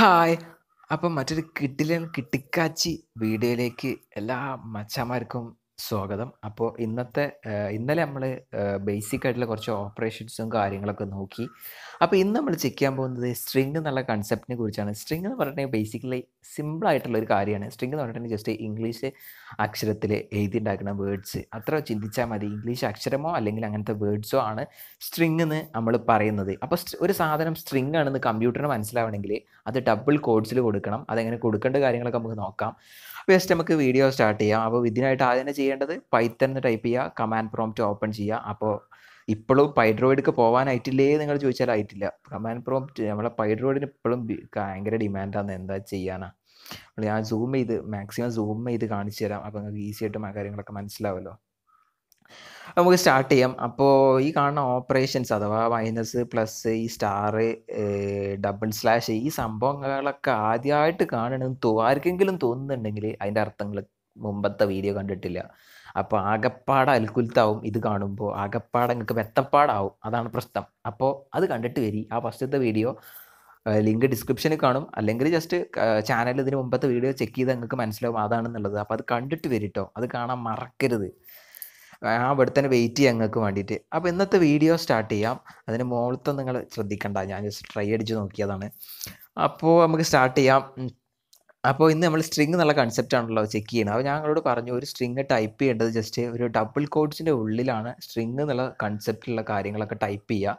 hi അപ്പം മറ്റൊരു കിട്ടിലും കിട്ടിക്കാച്ചി വീഡിയോയിലേക്ക് എല്ലാ മച്ചാമാർക്കും സ്വാഗതം അപ്പോൾ ഇന്നത്തെ ഇന്നലെ നമ്മൾ ബേസിക് ആയിട്ടുള്ള കുറച്ച് ഓപ്പറേഷൻസും കാര്യങ്ങളൊക്കെ നോക്കി അപ്പോൾ ഇന്ന് നമ്മൾ ചെക്ക് ചെയ്യാൻ പോകുന്നത് സ്ട്രിങ് എന്നുള്ള കൺസെപ്റ്റിനെ കുറിച്ചാണ് സ്ട്രിങ് എന്ന് പറഞ്ഞിട്ടുണ്ടെങ്കിൽ ബേസിക്കലി സിമ്പിൾ ആയിട്ടുള്ള ഒരു കാര്യമാണ് സ്ട്രിങ് എന്ന് പറഞ്ഞിട്ടുണ്ടെങ്കിൽ ജസ്റ്റ് ഇംഗ്ലീഷ് അക്ഷരത്തിൽ എഴുതി ഉണ്ടാക്കുന്ന വേർഡ്സ് അത്ര ചിന്തിച്ചാൽ മതി ഇംഗ്ലീഷ് അക്ഷരമോ അല്ലെങ്കിൽ അങ്ങനത്തെ വേർഡ്സോ ആണ് സ്ട്രിങ് എന്ന് നമ്മൾ പറയുന്നത് അപ്പോൾ ഒരു സാധനം സ്ട്രിങ് ആണെന്ന് കമ്പ്യൂട്ടറിന് മനസ്സിലാവണമെങ്കിൽ അത് ഡബിൾ കോഡ്സിൽ കൊടുക്കണം അതെങ്ങനെ കൊടുക്കേണ്ട കാര്യങ്ങളൊക്കെ നമുക്ക് നോക്കാം ബെസ്റ്റ് നമുക്ക് വീഡിയോ സ്റ്റാർട്ട് ചെയ്യാം അപ്പോൾ ഇതിനായിട്ട് ആദ്യം തന്നെ ചെയ്യേണ്ടത് പൈത്തൺ ടൈപ്പ് ചെയ്യുക കമാൻഡ് പ്രോംപ്റ്റ് ഓപ്പൺ ചെയ്യുക അപ്പോൾ ഇപ്പോഴും പൈഡ്രോയിഡ്ക്ക് പോകാനായിട്ടില്ലേ നിങ്ങൾ ചോദിച്ചാൽ ആയിട്ടില്ല കമാൻഡ് പ്രോംപ്റ്റ് നമ്മളെ പൈഡ്രോയിഡിന് ഇപ്പോഴും ഭയങ്കര ഡിമാൻഡാണ് എന്താ ചെയ്യാനാ അപ്പോൾ ഞാൻ സൂം ചെയ്ത് മാക്സിമം സൂം ചെയ്ത് കാണിച്ചു തരാം അപ്പോൾ നിങ്ങൾക്ക് ഈസി ആയിട്ട് ആ കാര്യങ്ങളൊക്കെ മനസ്സിലാവുമല്ലോ നമുക്ക് സ്റ്റാർട്ട് ചെയ്യാം അപ്പോൾ ഈ കാണുന്ന ഓപ്പറേഷൻസ് അഥവാ മൈനസ് പ്ലസ് ഈ സ്റ്റാർ ഡബിൾ സ്ലാഷ് ഈ സംഭവങ്ങളൊക്കെ ആദ്യമായിട്ട് കാണണമെന്ന് തോ ആർക്കെങ്കിലും തോന്നുന്നുണ്ടെങ്കിൽ അതിൻ്റെ അർത്ഥങ്ങൾ മുമ്പത്തെ വീഡിയോ കണ്ടിട്ടില്ല അപ്പോൾ ആകപ്പാട് അൽക്കുൽത്താവും ഇത് കാണുമ്പോൾ ആകപ്പാട് നിങ്ങൾക്ക് മെത്തപ്പാടാവും അതാണ് പ്രശ്നം അപ്പോൾ അത് കണ്ടിട്ട് വരി ആ ഫസ്റ്റത്തെ വീഡിയോ ലിങ്ക് ഡിസ്ക്രിപ്ഷനിൽ കാണും അല്ലെങ്കിൽ ജസ്റ്റ് ചാനൽ ഇതിന് മുമ്പത്തെ വീഡിയോ ചെക്ക് ചെയ്ത് നിങ്ങൾക്ക് മനസ്സിലാവും അതാണെന്നുള്ളത് അപ്പോൾ അത് കണ്ടിട്ട് വരിട്ടോ അത് കാണാൻ മറക്കരുത് ആ ഇവിടെ തന്നെ വെയിറ്റ് ചെയ്യാം ഞങ്ങൾക്ക് വേണ്ടിയിട്ട് അപ്പോൾ ഇന്നത്തെ വീഡിയോ സ്റ്റാർട്ട് ചെയ്യാം അതിന് മുകളിലത്തെ നിങ്ങൾ ശ്രദ്ധിക്കണ്ട ഞാൻ ജസ്റ്റ് ട്രൈ അടിച്ച് നോക്കിയതാണ് അപ്പോൾ നമുക്ക് സ്റ്റാർട്ട് ചെയ്യാം അപ്പോൾ ഇന്ന് നമ്മൾ സ്ട്രിങ് എന്നുള്ള കൺസെപ്റ്റ് ആണല്ലോ ചെക്ക് ചെയ്യുന്നത് അപ്പോൾ ഞങ്ങളോട് പറഞ്ഞു ഒരു സ്ട്രിങ് ടൈപ്പ് ചെയ്യേണ്ടത് ജസ്റ്റ് ഒരു ഡബിൾ കോഡ്സിൻ്റെ ഉള്ളിലാണ് സ്ട്രിങ് എന്നുള്ള കൺസെപ്റ്റിലുള്ള കാര്യങ്ങളൊക്കെ ടൈപ്പ് ചെയ്യുക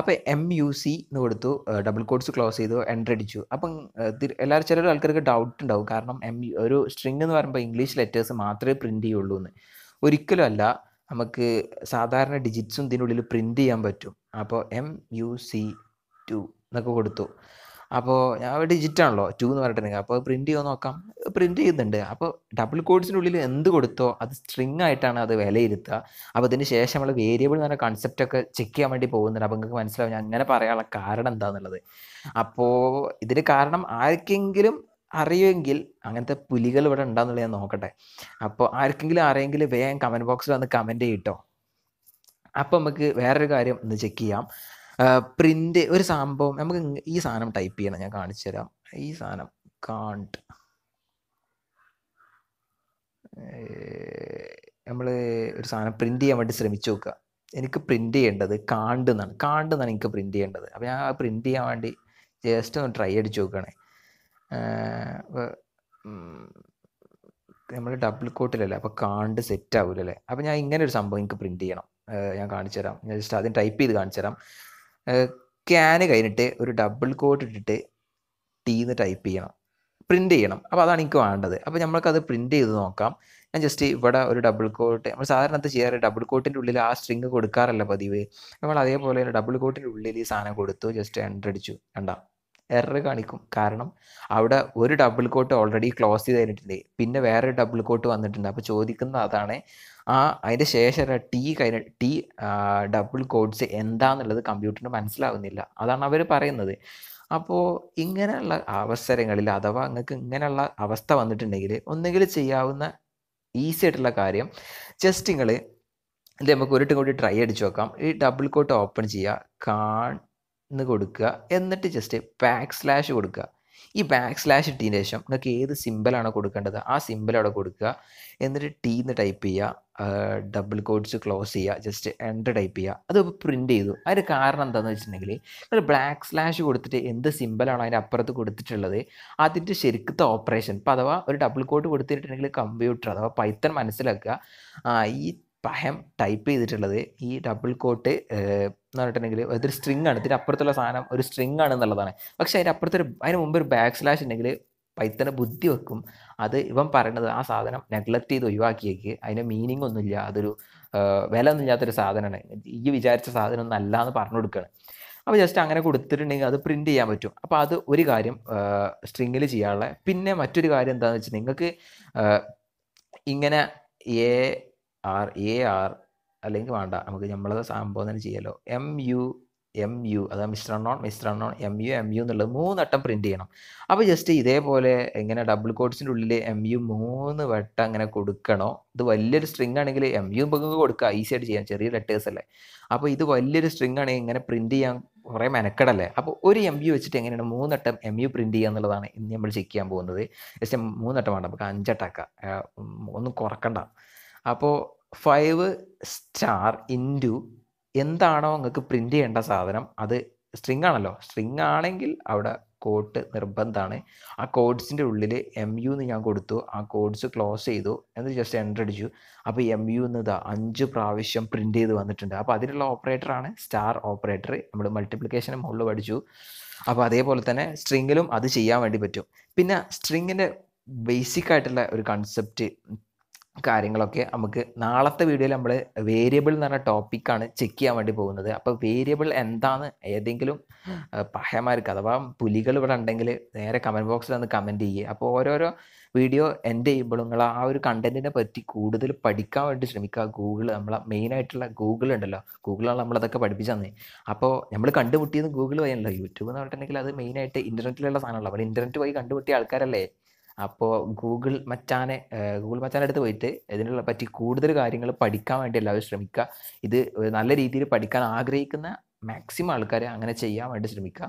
അപ്പോൾ എം യു സി എന്ന് കൊടുത്തു ഡബിൾ കോഡ്സ് ക്ലോസ് ചെയ്തു എൻ്റർ അടിച്ചു അപ്പം എല്ലാവരും ചില ആൾക്കാർക്ക് ഡൗട്ട് ഉണ്ടാവും കാരണം എം ഒരു സ്ട്രിങ് എന്ന് പറയുമ്പോൾ ഇംഗ്ലീഷ് ലെറ്റേഴ്സ് മാത്രമേ പ്രിൻറ്റ് ചെയ്യുള്ളൂ എന്ന് ഒരിക്കലും അല്ല നമുക്ക് സാധാരണ ഡിജിറ്റ്സും ഇതിനുള്ളിൽ പ്രിൻ്റ് ചെയ്യാൻ പറ്റും അപ്പോൾ എം യു സി ടു എന്നൊക്കെ കൊടുത്തു അപ്പോൾ ഞാൻ ഡിജിറ്റാണല്ലോ ടു എന്ന് പറഞ്ഞിട്ടുണ്ടെങ്കിൽ അപ്പോൾ പ്രിൻ്റ് ചെയ്ത് നോക്കാം പ്രിൻ്റ് ചെയ്യുന്നുണ്ട് അപ്പോൾ ഡബിൾ കോഡ്സിനുള്ളിൽ എന്ത് കൊടുത്തോ അത് സ്ട്രിങ് ആയിട്ടാണ് അത് വിലയിരുത്തുക അപ്പോൾ അതിന് ശേഷം നമ്മൾ വേരിയബിൾ എന്ന് പറഞ്ഞ കൺസെപ്റ്റൊക്കെ ചെക്ക് ചെയ്യാൻ വേണ്ടി പോകുന്നുണ്ട് അപ്പോൾ നിങ്ങൾക്ക് മനസ്സിലാവും ഞാൻ അങ്ങനെ പറയാനുള്ള കാരണം എന്താണെന്നുള്ളത് അപ്പോൾ ഇതിന് കാരണം ആർക്കെങ്കിലും അറിയുമെങ്കിൽ അങ്ങനത്തെ പുലികൾ ഇവിടെ ഉണ്ടാകുന്നുള്ള ഞാൻ നോക്കട്ടെ അപ്പോൾ ആർക്കെങ്കിലും അറിയെങ്കിൽ വേഗം കമൻറ്റ് ബോക്സിൽ വന്ന് കമൻറ്റ് ചെയ്യട്ടോ അപ്പോൾ നമുക്ക് വേറൊരു കാര്യം ഒന്ന് ചെക്ക് ചെയ്യാം പ്രിൻ്റ് ഒരു സംഭവം നമുക്ക് ഈ സാധനം ടൈപ്പ് ചെയ്യണം ഞാൻ കാണിച്ചു തരാം ഈ സാധനം കാണ്ട് നമ്മൾ ഒരു സാധനം പ്രിൻ്റ് ചെയ്യാൻ വേണ്ടി ശ്രമിച്ചു നോക്കുക എനിക്ക് പ്രിൻ്റ് ചെയ്യേണ്ടത് കാണ്ട് എന്നാണ് കാണ്ട് എന്നാണ് എനിക്ക് പ്രിൻ്റ് ചെയ്യേണ്ടത് അപ്പോൾ ഞാൻ ആ പ്രിൻ്റ് ചെയ്യാൻ വേണ്ടി ജസ്റ്റ് ഒന്ന് ട്രൈ അടിച്ച് നോക്കുകയാണേ നമ്മൾ ഡബിൾ കോട്ടിലല്ലേ അപ്പോൾ കാണ്ട് സെറ്റ് ആവില്ലല്ലേ അപ്പോൾ ഞാൻ ഇങ്ങനെ ഒരു സംഭവം എനിക്ക് പ്രിൻറ്റ് ചെയ്യണം ഞാൻ കാണിച്ചു തരാം ഞാൻ ജസ്റ്റ് ആദ്യം ടൈപ്പ് ചെയ്ത് കാണിച്ചു തരാം ക്യാന് കഴിഞ്ഞിട്ട് ഒരു ഡബിൾ കോട്ട് ഇട്ടിട്ട് ടീന്ന് ടൈപ്പ് ചെയ്യണം പ്രിന്റ് ചെയ്യണം അപ്പോൾ അതാണ് എനിക്ക് വേണ്ടത് അപ്പോൾ നമ്മൾക്കത് പ്രിന്റ് ചെയ്ത് നോക്കാം ഞാൻ ജസ്റ്റ് ഇവിടെ ഒരു ഡബിൾ കോട്ട് നമ്മൾ സാധാരണ അത് ചെയ്യാറ് ഡബിൾ കോട്ടിൻ്റെ ഉള്ളിൽ ആ സ്ട്രിങ് കൊടുക്കാറല്ല പതിവ് നമ്മൾ അതേപോലെ ഡബിൾ കോട്ടിൻ്റെ ഉള്ളിൽ ഈ സാധനം കൊടുത്തു ജസ്റ്റ് എൻ്റർ അടിച്ചു കണ്ടാം എറർ കാണിക്കും കാരണം അവിടെ ഒരു ഡബിൾ കോട്ട് ഓൾറെഡി ക്ലോസ് ചെയ്ത് കഴിഞ്ഞിട്ടുണ്ട് പിന്നെ വേറെ ഡബിൾ കോട്ട് വന്നിട്ടുണ്ട് അപ്പോൾ ചോദിക്കുന്ന അതാണ് ആ അതിൻ്റെ ശേഷം ടി കഴിഞ്ഞ ടി ഡബിൾ കോഡ്സ് എന്താണെന്നുള്ളത് കമ്പ്യൂട്ടറിന് മനസ്സിലാവുന്നില്ല അതാണ് അവർ പറയുന്നത് അപ്പോൾ ഇങ്ങനെയുള്ള അവസരങ്ങളിൽ അഥവാ നിങ്ങൾക്ക് ഇങ്ങനെയുള്ള അവസ്ഥ വന്നിട്ടുണ്ടെങ്കിൽ ഒന്നുകിൽ ചെയ്യാവുന്ന ഈസി ആയിട്ടുള്ള കാര്യം ജസ്റ്റ് നിങ്ങൾ ഇത് നമുക്ക് ഒരിട്ടും കൂടി ട്രൈ അടിച്ചു നോക്കാം ഈ ഡബിൾ കോട്ട് ഓപ്പൺ ചെയ്യുക കാൺ എന്ന് കൊടുക്കുക എന്നിട്ട് ജസ്റ്റ് ബാക്ക് സ്ലാഷ് കൊടുക്കുക ഈ ബാക്ക് സ്ലാഷ് ഇട്ടതിന് ശേഷം നിങ്ങൾക്ക് ഏത് സിമ്പിളാണോ കൊടുക്കേണ്ടത് ആ സിമ്പിൾ അവിടെ കൊടുക്കുക എന്നിട്ട് ടി എന്ന് ടൈപ്പ് ചെയ്യുക ഡബിൾ കോഡ്സ് ക്ലോസ് ചെയ്യുക ജസ്റ്റ് എൻ്റർ ടൈപ്പ് ചെയ്യുക അത് പ്രിൻറ്റ് ചെയ്തു അതിന് കാരണം എന്താണെന്ന് വെച്ചിട്ടുണ്ടെങ്കിൽ നിങ്ങൾ ബ്ലാക്ക് സ്ലാഷ് കൊടുത്തിട്ട് എന്ത് സിമ്പിളാണോ അതിൻ്റെ അപ്പുറത്ത് കൊടുത്തിട്ടുള്ളത് അതിൻ്റെ ശരിക്കത്തെ ഓപ്പറേഷൻ ഇപ്പോൾ അഥവാ ഒരു ഡബിൾ കോഡ് കൊടുത്തിട്ടുണ്ടെങ്കിൽ കമ്പ്യൂട്ടർ അഥവാ പൈത്തൺ മനസ്സിലാക്കുക ഈ പഹം ടൈപ്പ് ചെയ്തിട്ടുള്ളത് ഈ ഡബിൾ കോട്ട് എന്ന് പറഞ്ഞിട്ടുണ്ടെങ്കിൽ അതൊരു സ്ട്രിങ് ആണ് ഇതിൻ്റെ അപ്പുറത്തുള്ള സാധനം ഒരു സ്ട്രിങ് ആണ് എന്നുള്ളതാണ് പക്ഷേ അതിൻ്റെ അപ്പുറത്തൊരു അതിന് മുമ്പ് ഒരു ബാക്ക് സ്ലാഷ് ഉണ്ടെങ്കിൽ പൈത്തന് ബുദ്ധി വെക്കും അത് ഇവൻ പറയുന്നത് ആ സാധനം നെഗ്ലക്റ്റ് ചെയ്ത് ഒഴിവാക്കിയേക്ക് അതിന് മീനിങ് ഒന്നുമില്ല അതൊരു വില ഒന്നുമില്ലാത്തൊരു സാധനമാണ് ഈ വിചാരിച്ച സാധനം ഒന്നും അല്ല എന്ന് പറഞ്ഞു കൊടുക്കുകയാണ് അപ്പോൾ ജസ്റ്റ് അങ്ങനെ കൊടുത്തിട്ടുണ്ടെങ്കിൽ അത് പ്രിൻറ്റ് ചെയ്യാൻ പറ്റും അപ്പോൾ അത് ഒരു കാര്യം സ്ട്രിങ്ങിൽ ചെയ്യാനുള്ള പിന്നെ മറ്റൊരു കാര്യം എന്താണെന്ന് വെച്ചാൽ നിങ്ങൾക്ക് ഇങ്ങനെ എ ആർ എ ആർ അല്ലെങ്കിൽ വേണ്ട നമുക്ക് നമ്മൾ സംബോധന ചെയ്യാലോ എം യു എം യു അതാ mister non mister non M U M U എന്നുള്ളത് മൂന്നട്ടം പ്രിൻറ്റ് ചെയ്യണം അപ്പോൾ ജസ്റ്റ് ഇതേപോലെ എങ്ങനെ ഡബിൾ കോഡ്സിൻ്റെ ഉള്ളിൽ എം യു മൂന്ന് വട്ടം അങ്ങനെ കൊടുക്കണോ ഇത് വലിയൊരു സ്ട്രിങ് ആണെങ്കിൽ എം യു നമുക്ക് കൊടുക്കുക ഈസി ആയിട്ട് ചെയ്യാം ചെറിയ ലെറ്റേഴ്സ് അല്ലേ അപ്പോൾ ഇത് വലിയൊരു സ്ട്രിങ് ആണെങ്കിൽ ഇങ്ങനെ പ്രിൻറ്റ് ചെയ്യാൻ കുറേ മെനക്കടല്ലേ അപ്പോൾ ഒരു എം യു വെച്ചിട്ട് എങ്ങനെയാണ് മൂന്നട്ടം എം യു പ്രിൻറ്റ് ചെയ്യുക എന്നുള്ളതാണ് ഇന്ന് നമ്മൾ ചെക്ക് ചെയ്യാൻ പോകുന്നത് ജസ്റ്റ് മൂന്നട്ടം വേണ്ട നമുക്ക് അഞ്ചട്ടാക്കാം ഒന്നും കുറക്കണ്ട അപ്പോൾ ഫൈവ് സ്റ്റാർ ഇൻറ്റു എന്താണോ നിങ്ങൾക്ക് പ്രിൻ്റ് ചെയ്യേണ്ട സാധനം അത് സ്ട്രിങ് ആണല്ലോ സ്ട്രിങ് ആണെങ്കിൽ അവിടെ കോട്ട് നിർബന്ധമാണ് ആ കോഡ്സിൻ്റെ ഉള്ളിൽ എം യു എന്ന് ഞാൻ കൊടുത്തു ആ കോഡ്സ് ക്ലോസ് ചെയ്തു എന്നിട്ട് ജസ്റ്റ് എൻ്റർ അടിച്ചു അപ്പോൾ എം യു എന്നത് അഞ്ച് പ്രാവശ്യം പ്രിൻ്റ് ചെയ്ത് വന്നിട്ടുണ്ട് അപ്പോൾ അതിലുള്ള ഓപ്പറേറ്ററാണ് സ്റ്റാർ ഓപ്പറേറ്റർ നമ്മൾ മൾട്ടിപ്ലിക്കേഷൻ മുകളിൽ പഠിച്ചു അപ്പോൾ അതേപോലെ തന്നെ സ്ട്രിങ്ങിലും അത് ചെയ്യാൻ വേണ്ടി പറ്റും പിന്നെ സ്ട്രിങ്ങിൻ്റെ ബേസിക് ആയിട്ടുള്ള ഒരു കൺസെപ്റ്റ് കാര്യങ്ങളൊക്കെ നമുക്ക് നാളത്തെ വീഡിയോയിൽ നമ്മൾ വേരിയബിൾ എന്ന് പറഞ്ഞ ടോപ്പിക്കാണ് ചെക്ക് ചെയ്യാൻ വേണ്ടി പോകുന്നത് അപ്പോൾ വേരിയബിൾ എന്താണ് ഏതെങ്കിലും പഹയമാർക്ക് അഥവാ പുലികൾ ഇവിടെ ഉണ്ടെങ്കിൽ നേരെ കമൻറ്റ് ബോക്സിൽ ഒന്ന് കമൻറ്റ് ചെയ്യുക അപ്പോൾ ഓരോരോ വീഡിയോ എൻ്റെ ചെയ്യുമ്പോഴും നിങ്ങൾ ആ ഒരു കണ്ടൻറ്റിനെ പറ്റി കൂടുതൽ പഠിക്കാൻ വേണ്ടി ശ്രമിക്കുക ഗൂഗിൾ നമ്മളെ മെയിനായിട്ടുള്ള ഗൂഗിൾ ഉണ്ടല്ലോ ഗൂഗിളാണ് നമ്മളതൊക്കെ പഠിപ്പിച്ചു തന്നെ അപ്പോൾ നമ്മൾ കണ്ടുമുട്ടിയത് ഗൂഗിൾ വഴിയല്ലോ യൂട്യൂബ് എന്ന് പറഞ്ഞിട്ടുണ്ടെങ്കിൽ അത് മെയിനായിട്ട് ഇൻ്റർനെറ്റിലുള്ള സാധനമല്ലോ അപ്പോൾ ഇൻ്റർനെറ്റ് വഴി കണ്ടുമുട്ടിയ ആൾക്കാരല്ലേ അപ്പോൾ ഗൂഗിൾ മച്ചാനെ ഗൂഗിൾ മച്ചാൻ്റെ അടുത്ത് പോയിട്ട് ഇതിനുള്ള പറ്റി കൂടുതൽ കാര്യങ്ങൾ പഠിക്കാൻ വേണ്ടി എല്ലാവരും ശ്രമിക്കുക ഇത് നല്ല രീതിയിൽ പഠിക്കാൻ ആഗ്രഹിക്കുന്ന മാക്സിമം ആൾക്കാരെ അങ്ങനെ ചെയ്യാൻ വേണ്ടി ശ്രമിക്കുക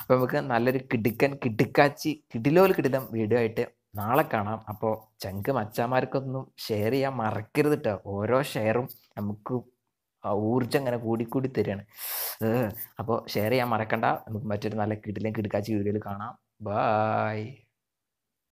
അപ്പോൾ നമുക്ക് നല്ലൊരു കിടുക്കൻ കിടുക്കാച്ചി കിടിലോൽ കിടിലം വീഡിയോ ആയിട്ട് നാളെ കാണാം അപ്പോൾ ചങ്ക് മച്ചാമാർക്കൊന്നും ഷെയർ ചെയ്യാൻ മറക്കരുത് കേട്ടോ ഓരോ ഷെയറും നമുക്ക് ഊർജ്ജം ഇങ്ങനെ കൂടിക്കൂടി തരികയാണ് അപ്പോൾ ഷെയർ ചെയ്യാൻ മറക്കണ്ട നമുക്ക് മറ്റൊരു നല്ല കിടിലൻ കിടുക്കാച്ചി വീഡിയോയിൽ കാണാം ബായ്